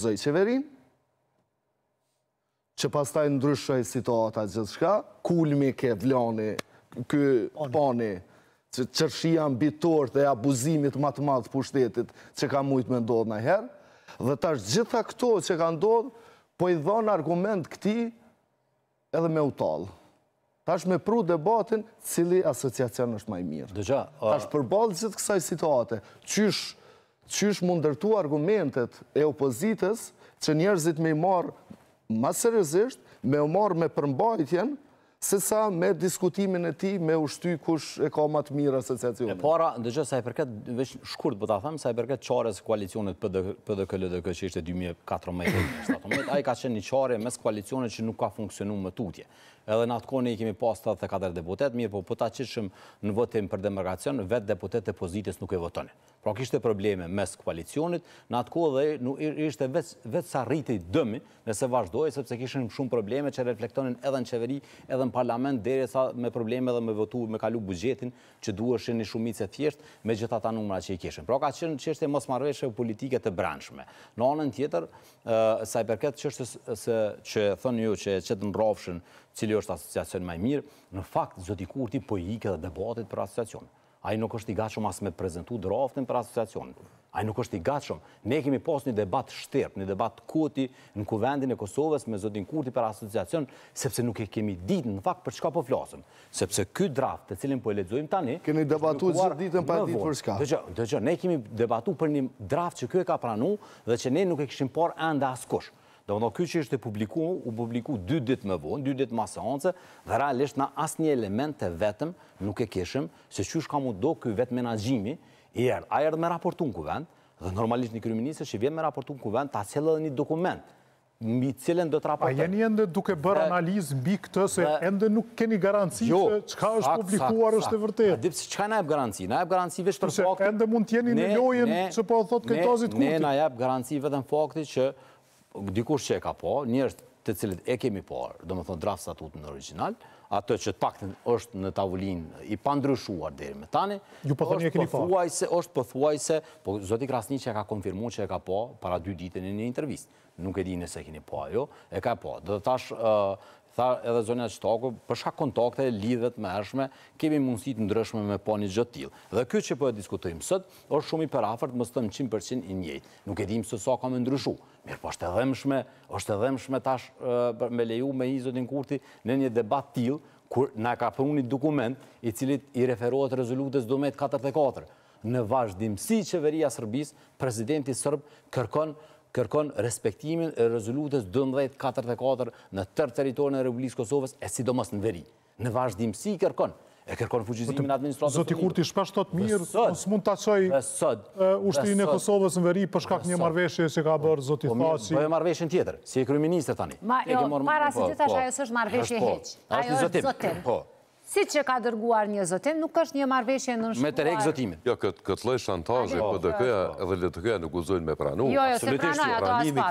akuzoj qeverin, që pas taj ndryshoj situata gjithë shka, kulmi ke vloni, kë poni, që qërshia mbitor dhe abuzimit matë për pushtetit që ka mujtë me ndodhë në herë, dhe tash gjitha këto që ka ndodhë, po i dhonë argument këti edhe me utalë. Tash me pru debatin cili asociacion është maj mirë. Tash përbalë gjithë kësaj situate, qyshë, qysh mund dërtu argumentet e opozitës që njerëzit me i marë ma seriosisht, me o marë me përmbajtjen, se sa me diskutimin e ti me ushty kush e ka matë mirë asociacionit. E para, ndë gjë, sa i përket, veç shkurt për po ta them, sa i përket qares koalicionit dhe ldk që ishte 2014-2017, a i ka qenë një qare mes koalicionit që nuk ka funksionu më tutje. Edhe në atë kone i kemi pas 84 deputet, mirë po përta po në votim për demarkacion, vetë deputet e pozitis nuk e votonit. Pra kishte probleme mes koalicionit, në atë kohë dhe ishte vetë sa rriti dëmi, nëse vazhdojë, sepse kishën shumë probleme që reflektonin edhe në qeveri, edhe në parlament, dere sa me probleme dhe me votu, me kalu bugjetin, që duheshin një shumice thjesht me gjitha ta numra që i kishën. Pra ka qështë që është e mos marveshe politike të branshme. Në anën tjetër, sa i përket që është se që thënë ju që që të në cili është asociacion maj mirë, në fakt, zotikur ti po i ike dhe debatit për asociacionit i nuk është i gatshëm asë me prezentu draftin për asociacionin. i nuk është i gatshëm. Ne kemi posë një debat shtirp, një debat koti në kuvendin e Kosovës me Zotin Kurti për asociacion, sepse nuk e kemi ditë në fakt për çka po flasëm. Sepse këtë draft të cilin po e ledzojmë tani... Keni debatu zhë ditën për ditë për shka. Dëgjë, ne kemi debatu për një draft që kjo e ka pranu dhe që ne nuk e këshim por enda askush. Dhe ono, kjo që ishte publiku, u publiku dy dit më vonë, dy dit më anëse, dhe realisht na asë një element të vetëm nuk e keshëm, se që shka mu do kjo vetë menajimi, i erë, a erë me raportu në kuvend, dhe normalisht një kryministë që vjen me raportu në kuvend, ta cilë edhe një dokument, mbi cilën dhe të raportu. A jeni endë duke bërë analizë mbi këtë, se endë nuk keni garanci që jo, qka është publikuar është e vërtet? Dipë se qka na jep garanci? Na jep garanci vështë për faktit... Endë mund tjeni në lojen që po thotë këtë ozit kutit? Ne na jep garanci vëdhen faktit që dikush që e ka po, njërë të cilët e kemi po, do më thonë draft statut në original, ato që të pakten është në tavullin i pandryshuar dheri me tani, po është pëthuaj se, po zoti Krasni që e ka konfirmu që e ka po para dy dite në një intervist nuk e di nëse keni po jo, e ka po. Dhe tash, tha edhe zonja për përshka kontakte lidhet me eshme, kemi mundësit ndryshme me pa po një gjëtë tjilë. Dhe kjo që po e diskutojmë sët, është shumë i perafërt, më stëm 100% i njëjtë. Nuk e dim së sa ka me ndryshu. Mirë, po është edhemshme, është edhemshme tash me leju me i zotin kurti në një debat tjilë, kur na ka përnu një dokument i cilit i referohet rezolutës 2.44. Në vazhdimësi qeveria sërbis, prezidenti sërb kërkon kërkon respektimin e rezolutës 12.44 në tërë teritorin e Republikës Kosovës e sidomos në veri. Në vazhdimësi kërkon, e kërkon fuqizimin e administratës Zoti Kurti, shpesh të të mirë, nësë mund të atësoj ushtin e Kosovës në veri përshkak një marveshje se ka bërë Zoti Thaci. Po e marveshjen tjetër, si e kryministrë tani. Jo, para si po, të të të të të të të Ajo të po. Zotim. Po si që ka dërguar një zotim, nuk është një marveshje në nëshkuar. Me të rekë Jo, këtë loj shantaje, jo, PDK-ja po jo, jo. dhe LDK-ja nuk uzojnë me pranu. Jo, jo, se pranoj ato aspat.